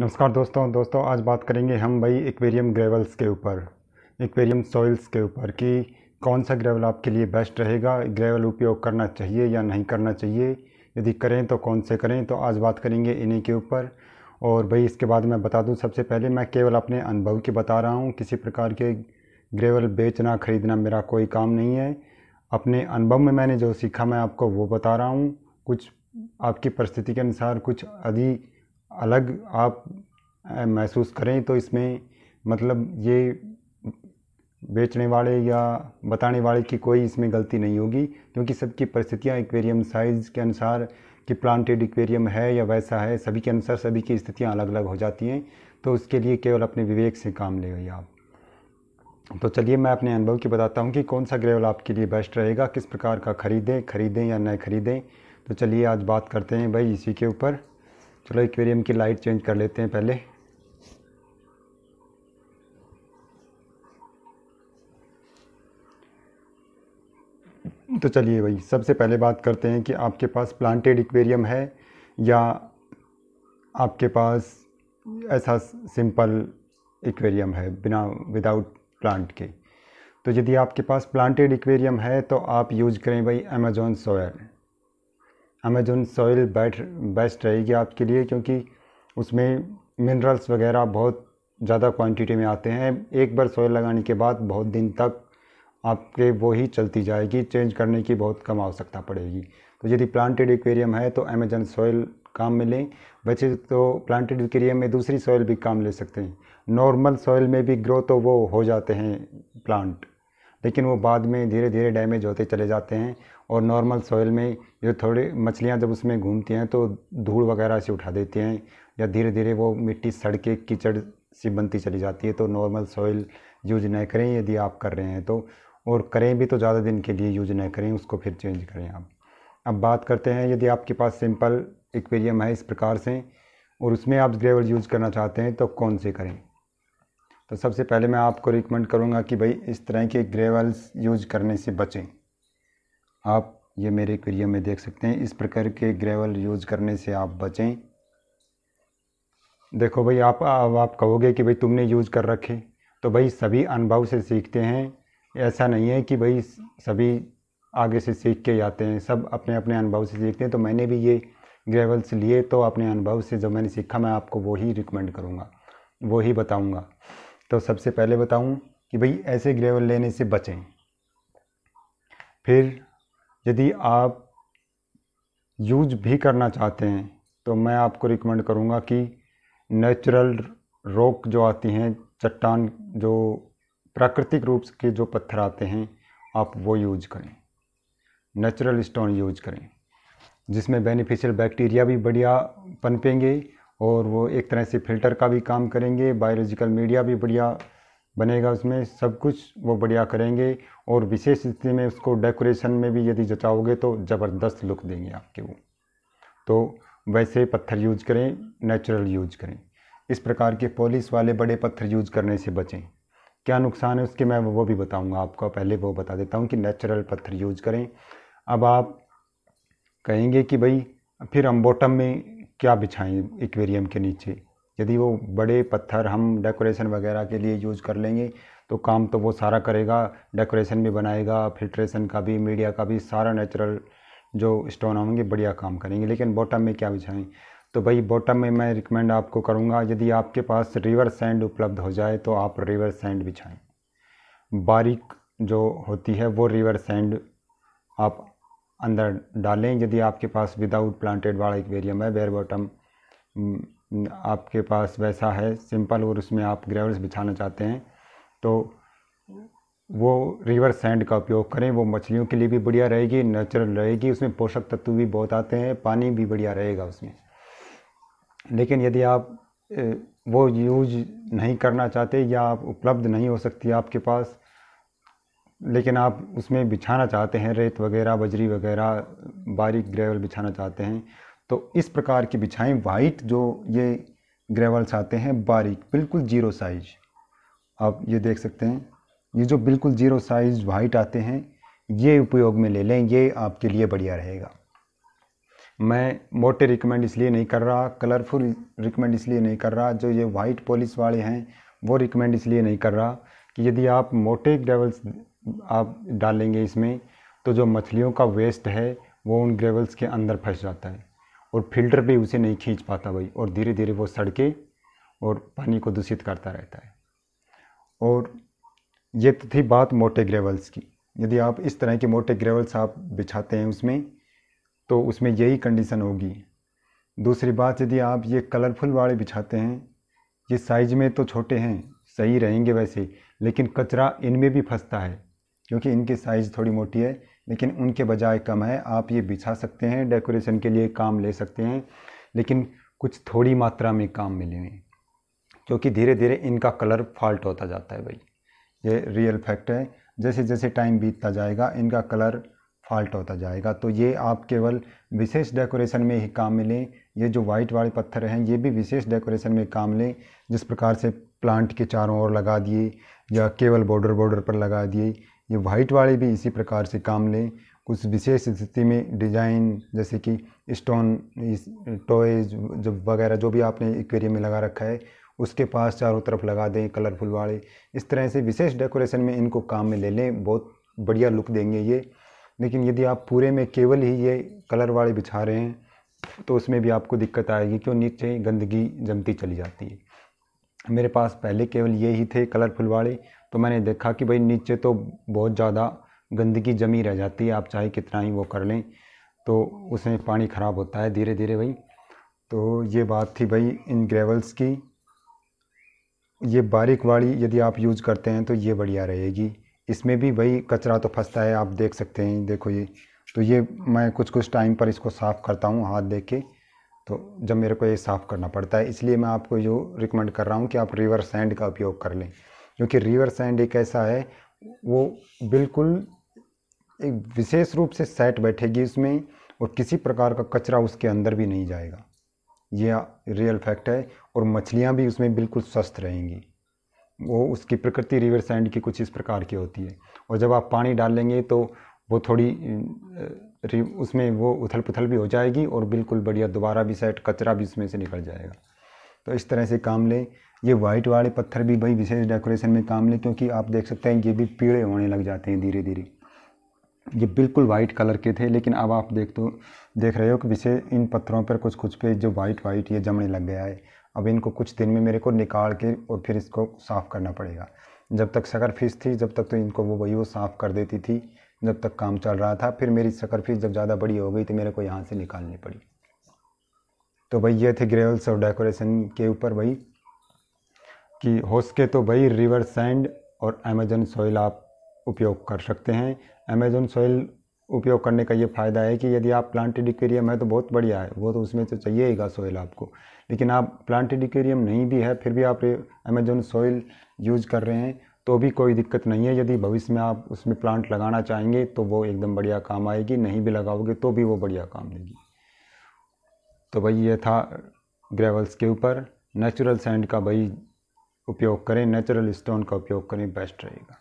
नमस्कार दोस्तों दोस्तों आज बात करेंगे हम भाई एक्वेरियम ग्रेवल्स के ऊपर एक्वेरियम सॉइल्स के ऊपर कि कौन सा ग्रेवल आपके लिए बेस्ट रहेगा ग्रेवल उपयोग करना चाहिए या नहीं करना चाहिए यदि करें तो कौन से करें तो आज बात करेंगे इन्हीं के ऊपर और भाई इसके बाद मैं बता दूं सबसे पहले मैं केवल अपने अनुभव की बता रहा हूँ किसी प्रकार के ग्रेवल बेचना ख़रीदना मेरा कोई काम नहीं है अपने अनुभव में मैंने जो सीखा मैं आपको वो बता रहा हूँ कुछ आपकी परिस्थिति के अनुसार कुछ अधिक अलग आप महसूस करें तो इसमें मतलब ये बेचने वाले या बताने वाले की कोई इसमें गलती नहीं होगी क्योंकि सबकी परिस्थितियाँ एक्वेरियम साइज़ के अनुसार कि प्लांटेड एक्वेरियम है या वैसा है सभी के अनुसार सभी की स्थितियाँ अलग अलग हो जाती हैं तो उसके लिए केवल अपने विवेक से काम ले आप तो चलिए मैं अपने अनुभव की बताता हूँ कि कौन सा ग्रेवल आपके लिए बेस्ट रहेगा किस प्रकार का ख़रीदें ख़रीदें या न ख़रीदें तो चलिए आज बात करते हैं भाई इसी के ऊपर चलो एक्वेरियम की लाइट चेंज कर लेते हैं पहले तो चलिए भाई सबसे पहले बात करते हैं कि आपके पास प्लांटेड एक्वेरियम है या आपके पास ऐसा सिंपल एक्वेरियम है बिना विदाउट प्लांट के तो यदि आपके पास प्लांटेड एक्वेरियम है तो आप यूज करें भाई अमेजोन सोयर अमेजोन सॉइल बैठ बेस्ट रहेगी आपके लिए क्योंकि उसमें मिनरल्स वगैरह बहुत ज़्यादा क्वांटिटी में आते हैं एक बार सॉइल लगाने के बाद बहुत दिन तक आपके वो ही चलती जाएगी चेंज करने की बहुत कम आवश्यकता पड़ेगी तो यदि प्लांटेड एक्वेरियम है तो अमेजन सॉइल काम में लें वैसे तो प्लांटेड एक्वेरियम में दूसरी सॉइल भी काम ले सकते हैं नॉर्मल सॉइल में भी ग्रो तो वो हो जाते हैं प्लांट लेकिन वो बाद में धीरे धीरे डैमेज होते चले जाते हैं और नॉर्मल सॉइल में जो थोड़ी मछलियाँ जब उसमें घूमती हैं तो धूल वगैरह से उठा देती हैं या धीरे धीरे वो मिट्टी सड़ के कीचड़ सी बनती चली जाती है तो नॉर्मल सॉइल यूज न करें यदि आप कर रहे हैं तो और करें भी तो ज़्यादा दिन के लिए यूज नहीं करें उसको फिर चेंज करें आप अब बात करते हैं यदि आपके पास सिंपल एक्वेरियम है इस प्रकार से और उसमें आप ग्रेवल यूज़ करना चाहते हैं तो कौन से करें तो सबसे पहले मैं आपको रिकमेंड करूँगा कि भाई इस तरह के ग्रेवल्स यूज करने से बचें आप ये मेरे करियर में देख सकते हैं इस प्रकार के ग्रेवल यूज करने से आप बचें देखो भाई आप अब आप कहोगे कि भाई तुमने यूज कर रखे तो भाई सभी अनुभव से सीखते हैं ऐसा नहीं है कि भाई सभी आगे से सीख के आते हैं सब अपने अपने अनुभव से सीखते हैं तो मैंने भी ये ग्रेवल्स लिए तो अपने अनुभव से जो मैंने सीखा मैं आपको वही रिकमेंड करूँगा वही बताऊँगा तो सबसे पहले बताऊं कि भाई ऐसे ग्रेवल लेने से बचें फिर यदि आप यूज भी करना चाहते हैं तो मैं आपको रिकमेंड करूंगा कि नेचुरल रॉक जो आती हैं चट्टान जो प्राकृतिक रूप के जो पत्थर आते हैं आप वो यूज करें नेचुरल स्टोन यूज करें जिसमें बेनिफिशियल बैक्टीरिया भी बढ़िया पनपेंगे और वो एक तरह से फ़िल्टर का भी काम करेंगे बायोलॉजिकल मीडिया भी बढ़िया बनेगा उसमें सब कुछ वो बढ़िया करेंगे और विशेष स्थिति में उसको डेकोरेशन में भी यदि जचाओगे तो ज़बरदस्त लुक देंगे आपके वो तो वैसे पत्थर यूज करें नेचुरल यूज करें इस प्रकार के पॉलिश वाले बड़े पत्थर यूज करने से बचें क्या नुकसान है उसके मैं वो भी बताऊंगा आपको पहले वो बता देता हूँ कि नेचुरल पत्थर यूज करें अब आप कहेंगे कि भाई फिर हम बॉटम में क्या बिछाएं एक्वेरियम के नीचे यदि वो बड़े पत्थर हम डेकोरेशन वगैरह के लिए यूज़ कर लेंगे तो काम तो वो सारा करेगा डेकोरेशन भी बनाएगा फिल्ट्रेशन का भी मीडिया का भी सारा नेचुरल जो स्टोन होंगे बढ़िया काम करेंगे लेकिन बॉटम में क्या बिछाएं तो भाई बॉटम में मैं रिकमेंड आपको करूँगा यदि आपके पास रिवर सैंड उपलब्ध हो जाए तो आप रिवर सैंड बिछाएँ बारीक जो होती है वो रिवर सैंड आप अंदर डालें यदि आपके पास विदाउट प्लांटेड वाला एक्वेरियम है बेयर बॉटम आपके पास वैसा है सिंपल और उसमें आप ग्रेवल्स बिछाना चाहते हैं तो वो रिवर सैंड का उपयोग करें वो मछलियों के लिए भी बढ़िया रहेगी नेचुरल रहेगी उसमें पोषक तत्व भी बहुत आते हैं पानी भी बढ़िया रहेगा उसमें लेकिन यदि आप वो यूज नहीं करना चाहते या आप उपलब्ध नहीं हो सकती आपके पास लेकिन आप उसमें बिछाना चाहते हैं रेत वगैरह बजरी वगैरह बारीक ग्रेवल बिछाना चाहते हैं तो इस प्रकार की बिछाएं वाइट जो ये ग्रेवल्स आते हैं बारीक बिल्कुल जीरो साइज आप ये देख सकते हैं ये जो बिल्कुल जीरो साइज वाइट आते हैं ये उपयोग में ले लें ये आपके लिए बढ़िया रहेगा मैं मोटे रिकमेंड इसलिए नहीं कर रहा कलरफुल रिकमेंड इसलिए नहीं कर रहा जो ये वाइट पॉलिश वाले हैं वो रिकमेंड इसलिए नहीं कर रहा कि यदि आप मोटे ग्रेवल्स आप डालेंगे इसमें तो जो मछलियों का वेस्ट है वो उन ग्रेवल्स के अंदर फंस जाता है और फिल्टर भी उसे नहीं खींच पाता भाई और धीरे धीरे वो सड़के और पानी को दूषित करता रहता है और ये तो थी बात मोटे ग्रेवल्स की यदि आप इस तरह के मोटे ग्रेवल्स आप बिछाते हैं उसमें तो उसमें यही कंडीशन होगी दूसरी बात यदि आप ये कलरफुल वाले बिछाते हैं ये साइज में तो छोटे हैं सही रहेंगे वैसे लेकिन कचरा इनमें भी फंसता है क्योंकि इनकी साइज़ थोड़ी मोटी है लेकिन उनके बजाय कम है आप ये बिछा सकते हैं डेकोरेशन के लिए काम ले सकते हैं लेकिन कुछ थोड़ी मात्रा में काम मिले क्योंकि धीरे धीरे इनका कलर फॉल्ट होता जाता है भाई ये रियल फैक्ट है जैसे जैसे टाइम बीतता जाएगा इनका कलर फॉल्ट होता जाएगा तो ये आप केवल विशेष डेकोरेशन में ही काम मिलें लें ये जो वाइट वाले पत्थर हैं ये भी विशेष डेकोरेशन में काम लें जिस प्रकार से प्लांट के चारों ओर लगा दिए या केवल बॉर्डर बॉर्डर पर लगा दिए ये वाइट वाले भी इसी प्रकार से काम लें कुछ विशेष स्थिति में डिजाइन जैसे कि स्टोन टॉयज जब वगैरह जो भी आपने एक्वेरियम में लगा रखा है उसके पास चारों तरफ लगा दें कलरफुल वाले इस तरह से विशेष डेकोरेशन में इनको काम में ले लें बहुत बढ़िया लुक देंगे ये लेकिन यदि आप पूरे में केवल ही ये कलर वाले बिछा रहे हैं तो उसमें भी आपको दिक्कत आएगी क्यों नीचे गंदगी जमती चली जाती है मेरे पास पहले केवल ये ही थे कलरफुल वाले तो मैंने देखा कि भाई नीचे तो बहुत ज़्यादा गंदगी जमी रह जाती है आप चाहे कितना ही वो कर लें तो उसमें पानी ख़राब होता है धीरे धीरे भाई तो ये बात थी भाई इन ग्रेवल्स की ये बारीक वाली यदि आप यूज़ करते हैं तो ये बढ़िया रहेगी इसमें भी भाई कचरा तो फंसता है आप देख सकते हैं देखो ये तो ये मैं कुछ कुछ टाइम पर इसको साफ़ करता हूँ हाथ देख के तो जब मेरे को ये साफ़ करना पड़ता है इसलिए मैं आपको जो रिकमेंड कर रहा हूँ कि आप रिवर सैंड का उपयोग कर लें क्योंकि रिवर सैंड एक ऐसा है वो बिल्कुल एक विशेष रूप से सेट बैठेगी उसमें और किसी प्रकार का कचरा उसके अंदर भी नहीं जाएगा यह रियल फैक्ट है और मछलियाँ भी उसमें बिल्कुल स्वस्थ रहेंगी वो उसकी प्रकृति रिवर सैंड की कुछ इस प्रकार की होती है और जब आप पानी डाल लेंगे तो वो थोड़ी उसमें वो उथल पुथल भी हो जाएगी और बिल्कुल बढ़िया दोबारा भी सेट कचरा भी उसमें से निकल जाएगा तो इस तरह से काम लें ये वाइट वाले पत्थर भी भाई विशेष डेकोरेशन में काम लें क्योंकि आप देख सकते हैं ये भी पीड़े होने लग जाते हैं धीरे धीरे ये बिल्कुल वाइट कलर के थे लेकिन अब आप देख तो देख रहे हो कि विशेष इन पत्थरों पर कुछ कुछ पे जो वाइट वाइट ये जमने लग गया है अब इनको कुछ दिन में मेरे को निकाल के और फिर इसको साफ़ करना पड़ेगा जब तक सगर फिश थी जब तक तो इनको वो वही वो साफ़ कर देती थी जब तक काम चल रहा था फिर मेरी सकर फीस जब ज़्यादा बड़ी हो गई तो मेरे को यहाँ से निकालनी पड़ी तो भाई ये थे ग्रेवल्स और डेकोरेशन के ऊपर भाई कि हो सके तो भाई रिवर सैंड और अमेजन सॉइल आप उपयोग कर सकते हैं अमेजन सॉइल उपयोग करने का ये फ़ायदा है कि यदि आप प्लांटेड इक्वेरियम है तो बहुत बढ़िया है वो तो उसमें तो चाहिएगा सॉइल आपको लेकिन आप प्लांटेड इक्वेरियम नहीं भी है फिर भी आप अमेजन सॉइल यूज कर रहे हैं तो भी कोई दिक्कत नहीं है यदि भविष्य में आप उसमें प्लांट लगाना चाहेंगे तो वो एकदम बढ़िया काम आएगी नहीं भी लगाओगे तो भी वो बढ़िया काम देगी तो भाई ये था ग्रेवल्स के ऊपर नेचुरल सैंड का भाई उपयोग करें नेचुरल स्टोन का उपयोग करें बेस्ट रहेगा